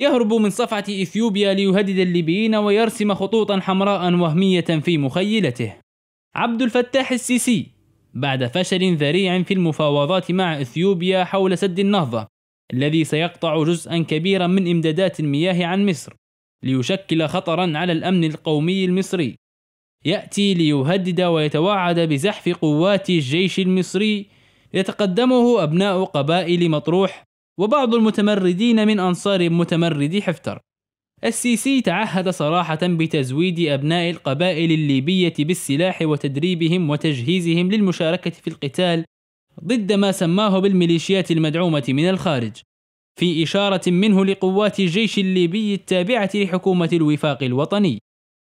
يهرب من صفعة إثيوبيا ليهدد الليبيين ويرسم خطوطا حمراء وهمية في مخيلته عبد الفتاح السيسي بعد فشل ذريع في المفاوضات مع إثيوبيا حول سد النهضة الذي سيقطع جزءا كبيرا من إمدادات المياه عن مصر ليشكل خطرا على الأمن القومي المصري يأتي ليهدد ويتوعد بزحف قوات الجيش المصري يتقدمه أبناء قبائل مطروح وبعض المتمردين من أنصار متمردي حفتر السيسي تعهد صراحة بتزويد أبناء القبائل الليبية بالسلاح وتدريبهم وتجهيزهم للمشاركة في القتال ضد ما سماه بالميليشيات المدعومة من الخارج في إشارة منه لقوات الجيش الليبي التابعة لحكومة الوفاق الوطني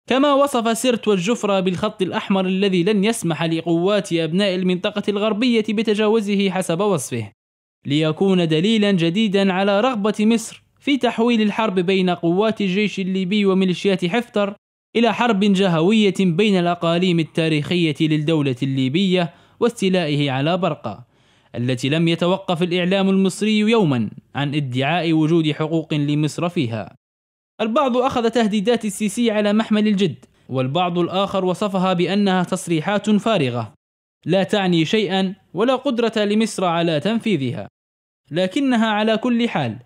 كما وصف سرت والجفرة بالخط الأحمر الذي لن يسمح لقوات أبناء المنطقة الغربية بتجاوزه حسب وصفه ليكون دليلا جديدا على رغبة مصر في تحويل الحرب بين قوات الجيش الليبي وميليشيات حفتر إلى حرب جهوية بين الأقاليم التاريخية للدولة الليبية واستيلائه على برقة التي لم يتوقف الإعلام المصري يوما عن ادعاء وجود حقوق لمصر فيها البعض أخذ تهديدات السيسي على محمل الجد والبعض الآخر وصفها بأنها تصريحات فارغة لا تعني شيئا ولا قدرة لمصر على تنفيذها لكنها على كل حال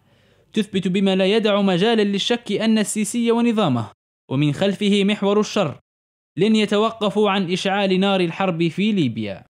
تثبت بما لا يدع مجالا للشك أن السيسي ونظامه ومن خلفه محور الشر لن يتوقفوا عن إشعال نار الحرب في ليبيا